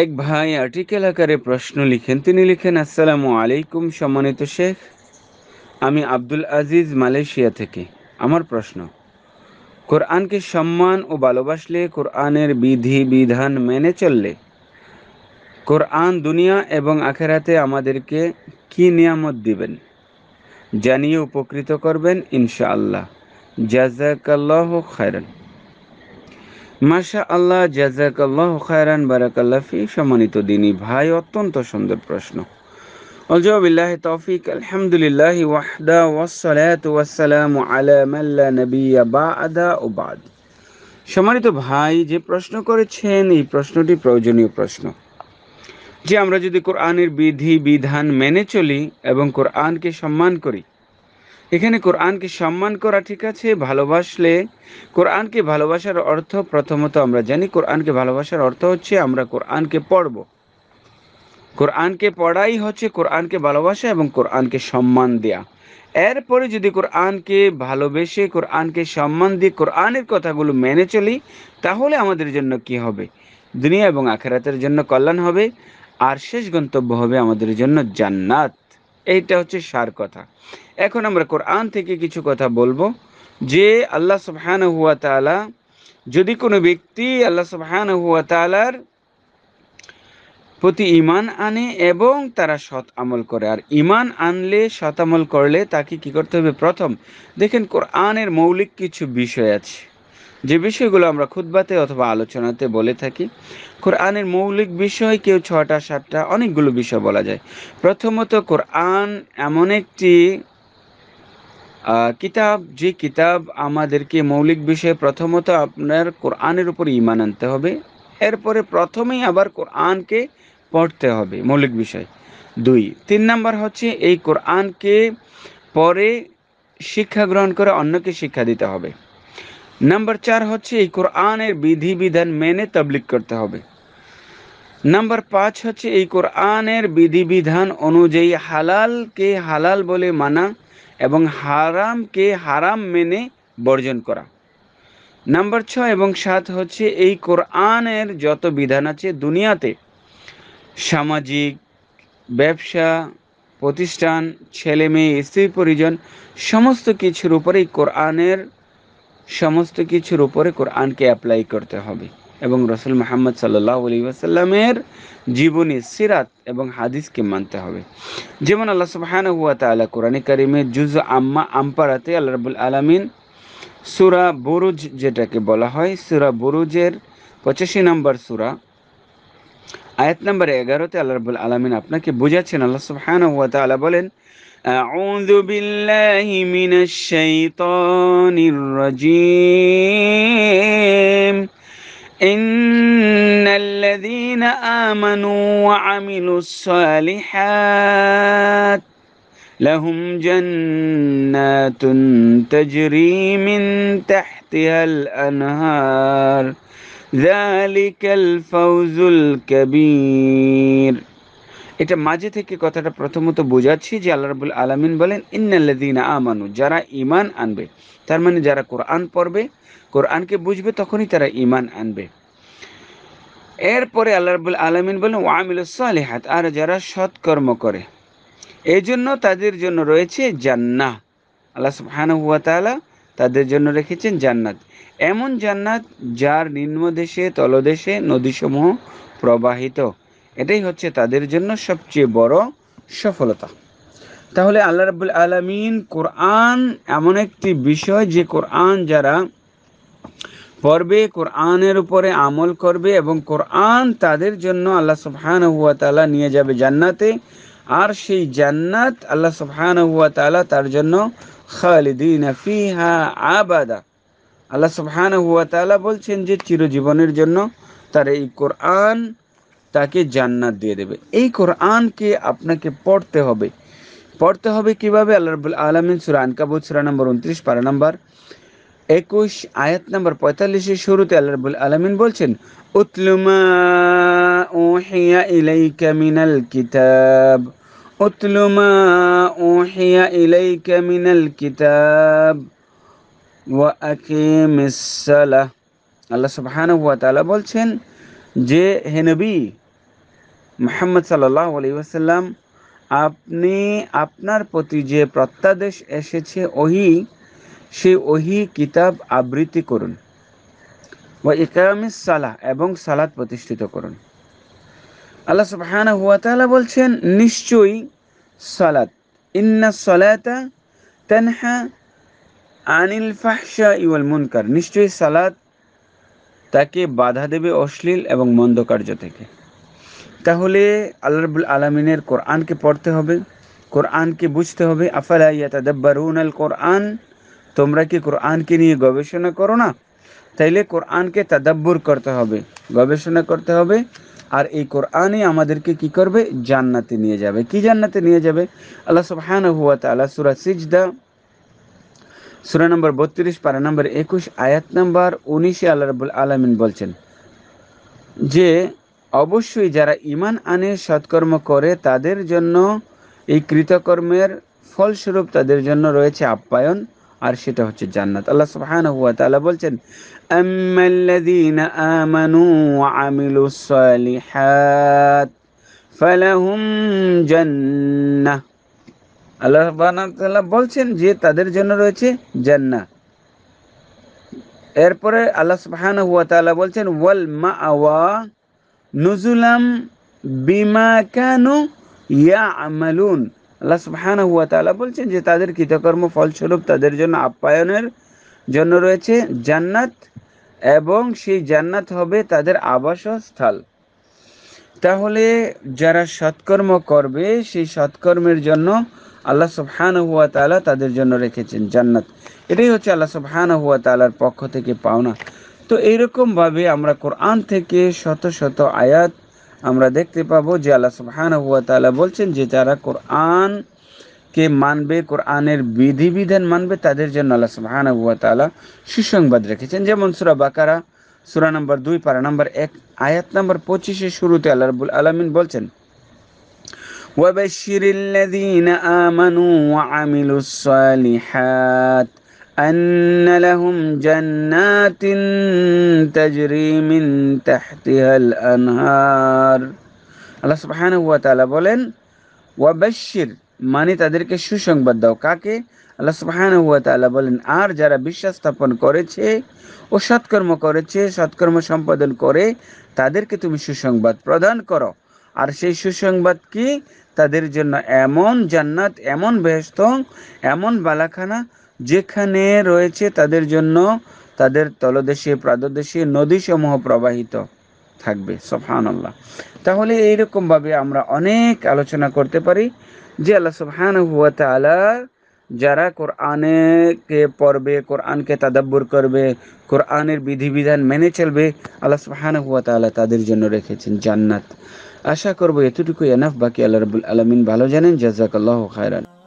এক ভাই আর্টিকেল আকারে প্রশ্ন লিখেন তিনি লিখেন আসসালামু আলাইকুম সম্মানিত শেখ আমি আব্দুল আজিজ মালয়েশিয়া থেকে আমার প্রশ্ন কোরআনকে সম্মান ও ভালোবাসলে কোরআনের বিধি বিধান মেনে চললে কোরআন দুনিয়া এবং আখেরাতে আমাদেরকে কি নিয়ামত দিবেন জানিয়ে উপকৃত করবেন ইনশাআল্লাহ জাজাকাল্লাহ খায়রান মাসা আল্লাহ জাজাকাল্লাহ খায়রান বারাকাল্লাফি সম্মানিত দিনই ভাই অত্যন্ত সুন্দর প্রশ্ন অলজাবিল্লাহ তৌফিক আলহামদুলিল্লাহ ওয়াহদা ওয়াস ওয়াসসালামু আলা মান লা নাবিয়্যা বা'দা ও বাদ সম্মানিত ভাই যে প্রশ্ন করেছেন এই প্রশ্নটি প্রয়োজনীয় প্রশ্ন যে আমরা যদি কোরআনের বিধি বিধান মেনে চলি এবং কোরআনকে সম্মান করি এখানে কোরআনকে সম্মান করা ঠিক আছে ভালোবাসলে কোরআনকে ভালোবাসার অর্থ প্রথমত আমরা জানি কোরআনকে ভালোবাসার অর্থ হচ্ছে আমরা কোরআনকে পড়ব কোরআনকে পড়াই হচ্ছে কোরআনকে ভালোবাসা এবং কোরআনকে সম্মান দেয়া এরপরে যদি কোরআনকে ভালোবেসে কোরআনকে সম্মান দিয়ে কোরআনের কথাগুলো মেনে চলি তাহলে আমাদের জন্য কি হবে দুনিয়া এবং আখেরাতের জন্য কল্যাণ হবে আর শেষ গন্তব্য হবে আমাদের জন্য জান্নাত এইটা হচ্ছে সার কথা এখন আমরা কোরআন থেকে কিছু কথা বলবো যে আল্লাহ সুবহান হুয়া তালা যদি কোনো ব্যক্তি আল্লাহ সুবহান হুয়া তালার প্রতি ইমান আনে এবং তারা সৎ আমল করে আর ইমান আনলে সৎ আমল করলে তাকে কি করতে হবে প্রথম দেখেন কোরআনের মৌলিক কিছু বিষয় আছে যে বিষয়গুলো আমরা খুদবাতে অথবা আলোচনাতে বলে থাকি কোরআনের মৌলিক বিষয় কেউ ছটা সাতটা অনেকগুলো বিষয় বলা যায় প্রথমত কোরআন এমন একটি কিতাব যে কিতাব আমাদেরকে মৌলিক বিষয়ে প্রথমত আপনার কোরআনের উপর ইমান আনতে হবে এরপরে প্রথমেই আবার কোরআনকে পড়তে হবে মৌলিক বিষয় দুই তিন নাম্বার হচ্ছে এই কোরআনকে পরে শিক্ষা গ্রহণ করে অন্যকে শিক্ষা দিতে হবে নাম্বার চার হচ্ছে এই কোরআনের বিধিবিধান মেনে তাবলিক করতে হবে নাম্বার পাঁচ হচ্ছে এই কোরআনের বিধিবিধান অনুযায়ী হালালকে হালাল বলে মানা এবং হারামকে হারাম মেনে বর্জন করা নাম্বার ছয় এবং সাত হচ্ছে এই কোরআনের যত বিধান আছে দুনিয়াতে সামাজিক ব্যবসা প্রতিষ্ঠান ছেলে মেয়ে স্ত্রী পরিজন সমস্ত কিছুর উপরেই কোরআনের সমস্ত কিছুর উপরে কোরআনকে অ্যাপ্লাই করতে হবে এবং রসুল মোহাম্মদ সাল্লাহ আলী জীবনী সিরাত এবং হাদিসকে মানতে হবে যেমন আল্লাহ সুবাহান হুয়া তালা কোরআন কারিমের জুজ আম্মা আম্পারাতে আল্লাহ রবুল আলমিন সুরা বরুজ যেটাকে বলা হয় সুরা বরুজের পঁচাশি নম্বর সুরা আয়াত নম্বর এগারোতে আল্লাহ রবুল আলমিন আপনাকে বুঝাচ্ছেন আল্লাহ সুবহান হুয়া তালা বলেন أعوذ بالله من الشيطان الرجيم إن الذين آمنوا وعملوا الصالحات لهم جنات تجري من تحتها الأنهار ذلك الفوز الكبير এটা মাঝে থেকে কথাটা প্রথমত বোঝাচ্ছি যে আল্লাহ রাবুল আলমিন বলেন ইন্নাল্লাদিন আমানু যারা ইমান আনবে তার মানে যারা কোরআন পড়বে কোরআনকে বুঝবে তখনই তারা ইমান আনবে এরপরে আল্লাহ রাবুল আলমিন বলেন ওয়ামিল সালেহাত আর যারা সৎকর্ম করে এই জন্য তাদের জন্য রয়েছে জান্নাহ আল্লাহ সুবাহানুয়া তালা তাদের জন্য রেখেছেন জান্নাত এমন জান্নাত যার নিম্নদেশে তলদেশে নদীসমূহ প্রবাহিত এটাই হচ্ছে তাদের জন্য সবচেয়ে বড় সফলতা তাহলে আল্লাহ রাবুল আলমিন কোরআন এমন একটি বিষয় যে কোরআন যারা পড়বে কোরআনের উপরে আমল করবে এবং কোরআন তাদের জন্য আল্লাহ সুবহান হুয়া তালা নিয়ে যাবে জান্নাতে আর সেই জান্নাত আল্লাহ সুবহান হুয়া তালা তার জন্য খালিদিন ফিহা আবাদা আল্লাহ সুবহান হুয়া তালা বলছেন যে চিরজীবনের জন্য তার এই কোরআন তাকে জান্নাত দিয়ে দেবে এই কোরআনকে আপনাকে পড়তে হবে পড়তে হবে কিভাবে আল্লাহ রবুল আলমিন সুরান কাবুত সুরা নম্বর উনত্রিশ পারা নম্বর একুশ আয়াত নম্বর পঁয়তাল্লিশের শুরুতে আল্লাহ রবুল আলমিন বলছেন উতলুমা ওহিয়া ইলাইকা কিতাব উতলুমা কিতাব আল্লাহ সুবহানাহু বলছেন যে হেনবি মোহাম্মদ সাল্লাহ আলহিহাসাল্লাম আপনি আপনার প্রতি যে প্রত্যাদেশ এসেছে ওহি সেই ওহি কিতাব আবৃত্তি করুন বা ইকামিস সালাহ এবং সালাদ প্রতিষ্ঠিত করুন আল্লাহ সুবহান হুয়া বলছেন নিশ্চয়ই সালাত ইন্না সলাতা তেনহা আনিল ফাহশা ইউল মুনকার নিশ্চয়ই সালাদ তাকে বাধা দেবে অশ্লীল এবং মন্দ কার্য থেকে তাহলে আল্লাহ রবুল আলমিনের কোরআনকে পড়তে হবে কোরআনকে বুঝতে হবে আফালা ইয়াতাদাব্বারুন আল কোরআন তোমরা কি কোরআনকে নিয়ে গবেষণা করো না তাইলে কোরআনকে তাদাব্বুর করতে হবে গবেষণা করতে হবে আর এই কোরআনই আমাদেরকে কি করবে জান্নাতে নিয়ে যাবে কি জান্নাতে নিয়ে যাবে আল্লাহ সুবহান হুয়া তালা সুরা সিজদা সুরা নম্বর বত্রিশ পারা নম্বর একুশ আয়াত নম্বর উনিশে আল্লাহ রবুল আলমিন বলছেন যে অবশ্যই যারা ইমান আনে সৎকর্ম করে তাদের জন্য এই কৃতকর্মের ফলস্বরূপ তাদের জন্য রয়েছে আপ্যায়ন আর সেটা হচ্ছে জান্নাত আল্লাহ সুবহান হুয়া তালা বলছেন আম্মাল্লাযীনা আমানু ওয়া আমিলুস সালিহাত ফালাহুম জান্নাহ আল্লাহ সুবহান তাআলা বলছেন যে তাদের জন্য রয়েছে জান্নাত এরপরে আল্লাহ সুবহান হুয়া তালা বলছেন ওয়াল মাআওয়া নুজুলাম বিমা কানু ইয়া আমালুন আল্লাহ সুবহানাহু হুয়া তালা বলছেন যে তাদের কৃতকর্ম ফলস্বরূপ তাদের জন্য আপ্যায়নের জন্য রয়েছে জান্নাত এবং সেই জান্নাত হবে তাদের আবাসস্থল তাহলে যারা সৎকর্ম করবে সেই সৎকর্মের জন্য আল্লাহ সুবহান হুয়া তালা তাদের জন্য রেখেছেন জান্নাত এটাই হচ্ছে আল্লাহ সুবহান হুয়া তালার পক্ষ থেকে পাওনা তো ভাবে আমরা কোরআন থেকে শত শত আয়াত আমরা দেখতে পাবো যে আল্লাহ সুবহান বলছেন যে যারা কোরআন কে মানবে কোরআনের বিধিবিধান মানবে তাদের জন্য আল্লাহ সুবহান সুসংবাদ রেখেছেন যেমন সুরা বাকারা সুরা নম্বর দুই পারা নম্বর এক আয়াত নম্বর পঁচিশে শুরুতে আল্লাহ আলমিন বলছেন وبشر الذين آمنوا وعملوا الصالحات أن لهم جنات تجري من تحتها الأنهار আল্লাহ সুবহান হুয়া তালা বলেন ওয়াবাশির মানে তাদেরকে সুসংবাদ দাও কাকে আল্লাহ সুবহান হুয়া তালা বলেন আর যারা বিশ্বাস স্থাপন করেছে ও সৎকর্ম করেছে সৎকর্ম সম্পাদন করে তাদেরকে তুমি সুসংবাদ প্রদান করো আর সেই সুসংবাদ কি তাদের জন্য এমন জান্নাত এমন বেহস্ত এমন বালাখানা যেখানে রয়েছে তাদের জন্য তাদের তলদেশে প্রাদদেশে নদীসমূহ প্রবাহিত থাকবে সোহান আল্লাহ তাহলে এইরকমভাবে আমরা অনেক আলোচনা করতে পারি যে আল্লাহ সোহান হুয়া তালার যারা কোরআনকে পড়বে কোরআনকে তাদাব্বর করবে কোরআনের বিধিবিধান মেনে চলবে আল্লাহ সুহান হুয়া তালা তাদের জন্য রেখেছেন জান্নাত আশা করবো এতটুকু এনাফ বাকি আল্লাহ রবুল আলমিন ভালো জানেন জাজাক খায়রান